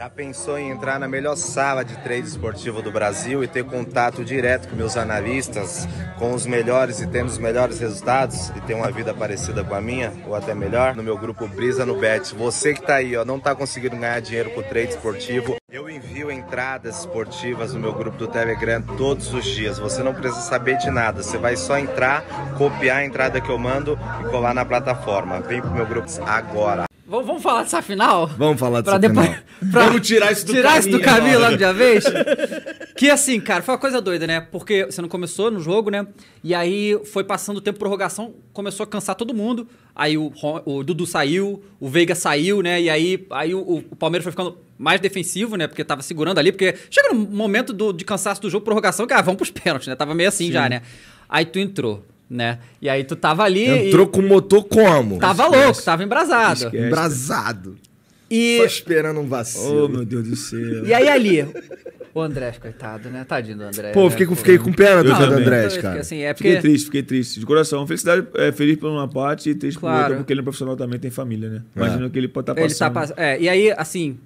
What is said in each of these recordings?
Já pensou em entrar na melhor sala de trade esportivo do Brasil e ter contato direto com meus analistas, com os melhores e tendo os melhores resultados e ter uma vida parecida com a minha, ou até melhor, no meu grupo Brisa no Bet. Você que tá aí, ó, não tá conseguindo ganhar dinheiro com o trade esportivo, eu envio entradas esportivas no meu grupo do Telegram todos os dias. Você não precisa saber de nada. Você vai só entrar, copiar a entrada que eu mando e colar na plataforma. Vem pro meu grupo agora. Vamos, vamos falar dessa final? Vamos falar dessa depois, final. Pra vamos tirar isso do tirar caminho. Tirar isso do caminho logo de uma vez? que assim, cara, foi uma coisa doida, né? Porque você não começou no jogo, né? E aí foi passando o tempo de prorrogação, começou a cansar todo mundo. Aí o, o Dudu saiu, o Veiga saiu, né? E aí, aí o, o Palmeiras foi ficando mais defensivo, né? Porque tava segurando ali. Porque chega no momento do, de cansaço do jogo, prorrogação, que ah, vamos pros pênaltis, né? Tava meio assim Sim. já, né? Aí tu entrou né? E aí tu tava ali. Entrou e... com o motor como? Tava Esquece. louco, tava embrasado. Esquece. Embrasado. E... Só esperando um vacilo. Oh, meu Deus do céu. E aí ali. O andré coitado, né? Tadinho do André. Pô, né? fiquei, com, fiquei com pena do, andré cara. Fiquei, assim, é porque... fiquei triste, fiquei triste. De coração. Felicidade, é, feliz por uma parte e triste claro. por outra, porque ele é um profissional também, tem família, né? É. Imagina é. que ele pode tá estar tá passando. Ele tá pass... É, e aí, assim.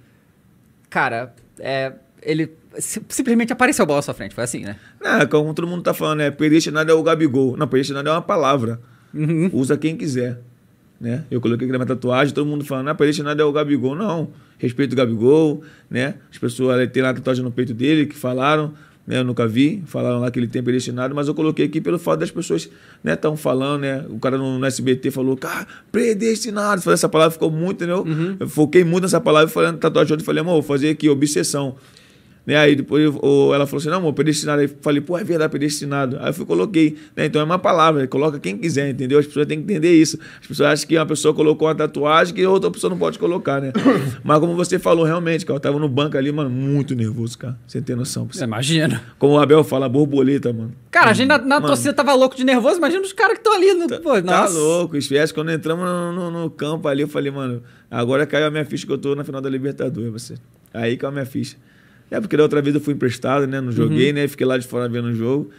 Cara, é, ele simplesmente apareceu a bola à sua frente. Foi assim, né? Não, é como todo mundo tá falando, né? Predestinado é o Gabigol. Não, predestinado é uma palavra. Uhum. Usa quem quiser. Né? Eu coloquei aqui na minha tatuagem, todo mundo falando, ah, predestinado é o Gabigol. Não, respeito o Gabigol, né? As pessoas têm lá a tatuagem no peito dele, que falaram, né? Eu nunca vi, falaram lá que ele tem predestinado, mas eu coloquei aqui pelo fato das pessoas, né? Estão falando, né? O cara no, no SBT falou, cara, predestinado. Falei, essa palavra ficou muito, entendeu? Uhum. Eu foquei muito nessa palavra, falando tatuagem, eu falei, amor, vou fazer aqui, obsessão. Né? Aí depois ou ela falou assim: não, amor, predestinado. Aí falei, pô, é verdade, predestinado. Aí eu fui, coloquei. Né? Então é uma palavra, né? coloca quem quiser, entendeu? As pessoas têm que entender isso. As pessoas acham que uma pessoa colocou uma tatuagem que outra pessoa não pode colocar, né? Mas como você falou, realmente, cara, eu tava no banco ali, mano, muito nervoso, cara. Você tem noção. Você imagina. Como o Abel fala, borboleta, mano. Cara, a hum, gente na, na torcida tava louco de nervoso, imagina os caras que estão ali. No, tá, pô, tá louco, esquece. Quando entramos no, no, no campo ali, eu falei, mano, agora caiu a minha ficha que eu tô na final da Libertadores, você. Aí caiu a minha ficha. É porque da outra vez eu fui emprestado, né? Não joguei, uhum. né? Fiquei lá de fora vendo o jogo.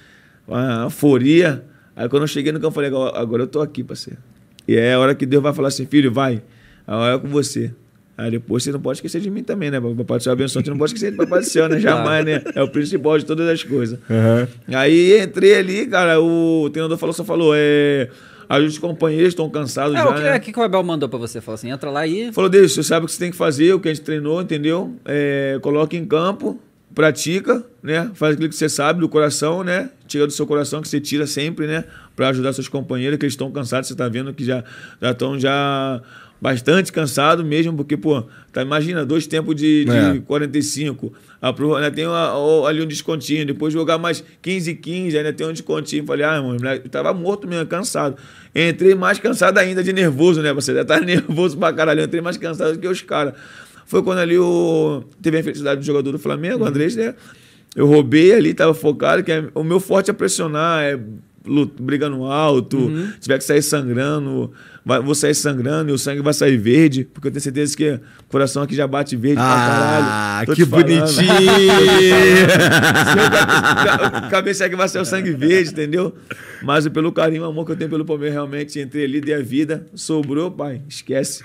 Uma euforia. Aí quando eu cheguei no campo, eu falei, agora eu tô aqui, parceiro. E é a hora que Deus vai falar assim, filho, vai, a hora é com você. Aí depois você não pode esquecer de mim também, né? Papai do Céu abençoa, você não pode esquecer de Papai do Céu, né? Jamais, né? É o principal de todas as coisas. Uhum. Aí entrei ali, cara, o treinador falou, só falou, é... Aí os companheiros estão cansados é, já. O que, né? é, que, que o Abel mandou para você? Falou assim, entra lá e... Falou, deixa, você sabe o que você tem que fazer, o que a gente treinou, entendeu? É, coloca em campo pratica, né? Faz aquilo que você sabe do coração, né? Tira do seu coração que você tira sempre, né? Para ajudar seus companheiros que estão cansados, você está vendo que já já estão já bastante cansado mesmo, porque pô, tá imagina dois tempos de, é. 45, a prova, né, tem uma, ali um descontinho, depois jogar mais 15 15, ainda tem um descontinho. Falei: "Ah, irmão, eu tava morto mesmo, cansado". Entrei mais cansado ainda de nervoso, né? Você já tá nervoso pra caralho, entrei mais cansado que os caras foi quando ali o, teve a infelicidade do jogador do Flamengo, o uhum. Andrés, né? Eu roubei ali, estava focado, que é, o meu forte é pressionar, é brigando alto, uhum. tiver que sair sangrando, vai, vou sair sangrando e o sangue vai sair verde, porque eu tenho certeza que o coração aqui já bate verde pra ah, caralho. Ah, que bonitinho! Cabeça aqui vai sair o sangue verde, entendeu? Mas é pelo carinho e amor que eu tenho pelo Palmeiras, realmente entrei ali, dei a vida, sobrou, pai, esquece.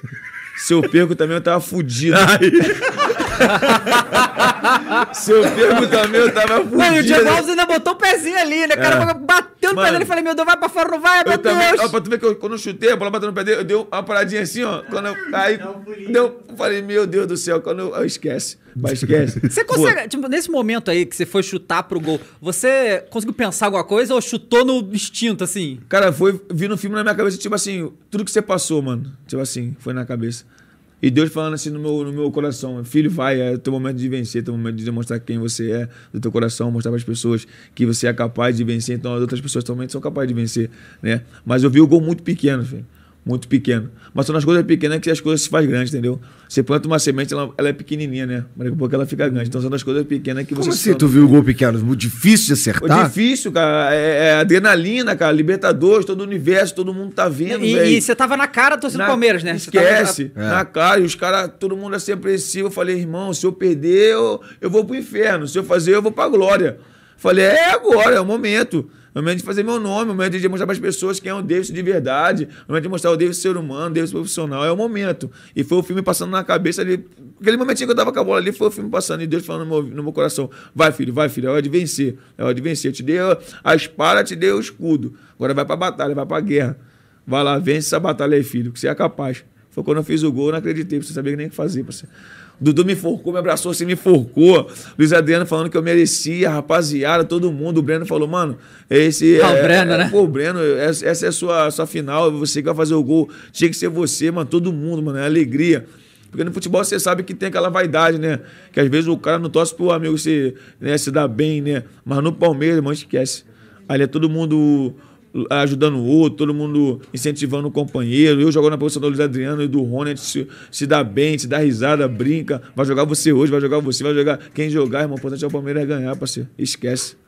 Se eu perco também, eu tava fudido. Seu perguntamento tava fudido. o Diego Alves ainda botou o pezinho ali, né? O cara é. bateu no pé dele e falei, meu Deus, vai pra fora, não vai, meu eu Deus. Também, ó, pra tu ver que eu, quando eu chutei, a bola bateu no pé dele, eu dei uma paradinha assim, ó. Quando eu, aí é deu, eu falei, meu Deus do céu, quando eu, eu esquece. Mas esquece. Você consegue, tipo, nesse momento aí que você foi chutar pro gol, você conseguiu pensar alguma coisa ou chutou no instinto, assim? Cara, foi vindo um filme na minha cabeça, tipo assim, tudo que você passou, mano. Tipo assim, foi na cabeça. E Deus falando assim no meu, no meu coração: Filho, vai, é teu momento de vencer, é teu momento de demonstrar quem você é, do teu coração, mostrar para as pessoas que você é capaz de vencer, então as outras pessoas também são capazes de vencer, né? Mas eu vi o gol muito pequeno, filho muito pequeno. Mas são nas coisas pequenas que as coisas se fazem grandes, entendeu? Você planta uma semente, ela, ela é pequenininha, né? Mas daqui a pouco ela fica grande. Então são nas coisas pequenas que você... Como assim tu viu o gol pequeno? Muito difícil de acertar? É difícil, cara. É, é, adrenalina, cara. Libertadores, todo o universo, todo mundo tá vendo, E, você tava na cara torcendo na, Palmeiras, né? Esquece. Tava... É. Na cara. E os caras, todo mundo é assim apreensivo. Eu falei, irmão, se eu perder, eu, eu vou pro inferno. Se eu fazer, eu vou pra glória. Falei, é agora, é o momento. É o momento de fazer meu nome, é o momento de mostrar para as pessoas quem é o Davis de verdade, é o momento de mostrar o Davis ser humano, Davis profissional, é o momento. E foi o filme passando na cabeça ali, aquele momentinho que eu tava com a bola ali, foi o filme passando e Deus falando no meu, no meu coração, vai filho, vai filho, é hora de vencer, é hora de vencer, eu te dei a espada, te dei o escudo, agora vai para a batalha, vai para a guerra, vai lá, vence essa batalha aí filho, que você é capaz. Foi quando eu fiz o gol, eu não acreditei, você sabia nem o que fazer, você. Dudu me forcou, me abraçou, assim, me forcou. Luiz Adriano falando que eu merecia, rapaziada, todo mundo. O Breno falou, mano, esse. Ah, é, né? o Breno, é, né? Pô, Breno, essa é a sua, sua final, você que vai fazer o gol. Tinha que ser você, mano, todo mundo, mano, é alegria. Porque no futebol você sabe que tem aquela vaidade, né? Que às vezes o cara não torce pro amigo se, né, se dar bem, né? Mas no Palmeiras, mano, esquece. Ali é todo mundo ajudando o outro, todo mundo incentivando o companheiro. Eu jogando na posição do Luiz Adriano e do Rony, a gente se, se dá bem, se dá risada, brinca. Vai jogar você hoje, vai jogar você, vai jogar quem jogar, irmão. O importante é o Palmeiras ganhar, parceiro. Esquece.